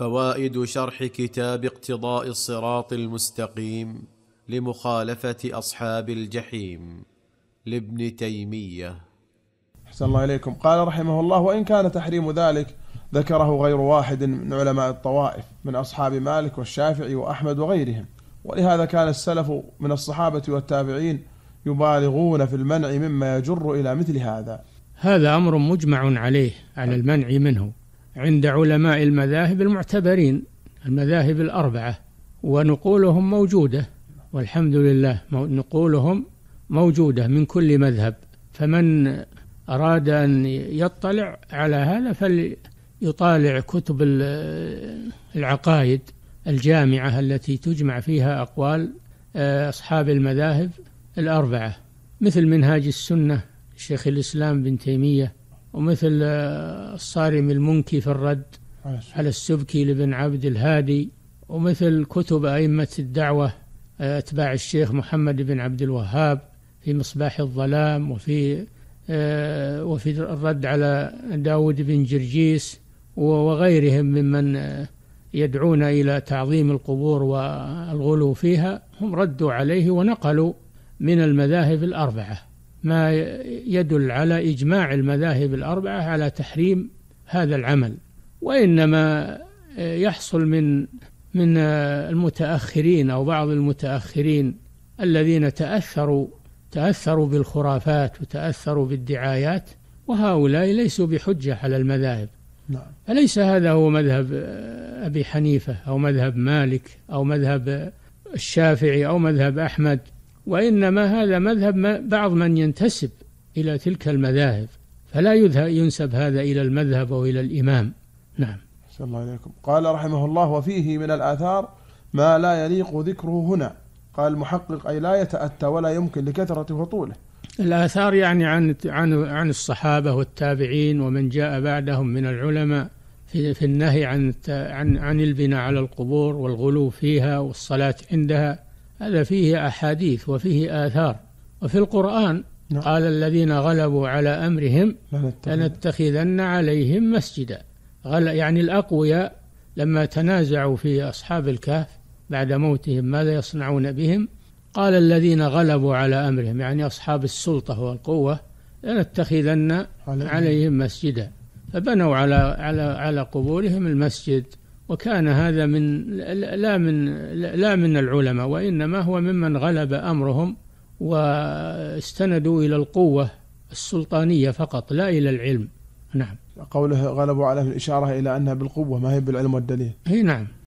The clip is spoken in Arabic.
فوائد شرح كتاب اقتضاء الصراط المستقيم لمخالفه اصحاب الجحيم لابن تيميه احسن الله اليكم قال رحمه الله وان كان تحريم ذلك ذكره غير واحد من علماء الطوائف من اصحاب مالك والشافعي واحمد وغيرهم ولهذا كان السلف من الصحابه والتابعين يبالغون في المنع مما يجر الى مثل هذا هذا امر مجمع عليه على المنع منه عند علماء المذاهب المعتبرين المذاهب الأربعة ونقولهم موجودة والحمد لله نقولهم موجودة من كل مذهب فمن أراد أن يطلع على هذا فليطالع كتب العقائد الجامعة التي تجمع فيها أقوال آه، أصحاب المذاهب الأربعة مثل منهاج السنة شيخ الإسلام بن تيمية ومثل آه، الصارم المنكي في الرد على السبكي لابن عبد الهادي ومثل كتب أئمة الدعوة آه، أتباع الشيخ محمد بن عبد الوهاب في مصباح الظلام وفي آه، وفي الرد على داود بن جرجيس وغيرهم ممن يدعون إلى تعظيم القبور والغلو فيها هم ردوا عليه ونقلوا من المذاهب الأربعة ما يدل على إجماع المذاهب الأربعة على تحريم هذا العمل وإنما يحصل من من المتأخرين أو بعض المتأخرين الذين تأثروا تأثروا بالخرافات وتأثروا بالدعايات وهؤلاء ليسوا بحجة على المذاهب نعم. أليس هذا هو مذهب أبي حنيفة أو مذهب مالك أو مذهب الشافعي أو مذهب أحمد وإنما هذا مذهب بعض من ينتسب إلى تلك المذاهب فلا ينسب هذا إلى المذهب أو إلى الإمام نعم الله إليكم قال رحمه الله وفيه من الآثار ما لا يليق ذكره هنا قال المحقق أي لا يتأتى ولا يمكن لكثرة وطوله الآثار يعني عن عن عن الصحابة والتابعين ومن جاء بعدهم من العلماء في, في النهي عن عن عن البناء على القبور والغلو فيها والصلاة عندها هذا فيه أحاديث وفيه آثار وفي القرآن نعم. قال الذين غلبوا على أمرهم لنتخذن عليهم مسجدا يعني الأقوياء لما تنازعوا في أصحاب الكهف بعد موتهم ماذا يصنعون بهم قال الذين غلبوا على أمرهم يعني أصحاب السلطة والقوة لنتخذن عليهم مسجدا فبنوا على على على قبورهم المسجد وكان هذا من لا من لا من العلماء وانما هو ممن غلب امرهم واستندوا الى القوه السلطانيه فقط لا الى العلم نعم قوله غلبوا على الاشاره الى انها بالقوه ما هي بالعلم والدليل اي نعم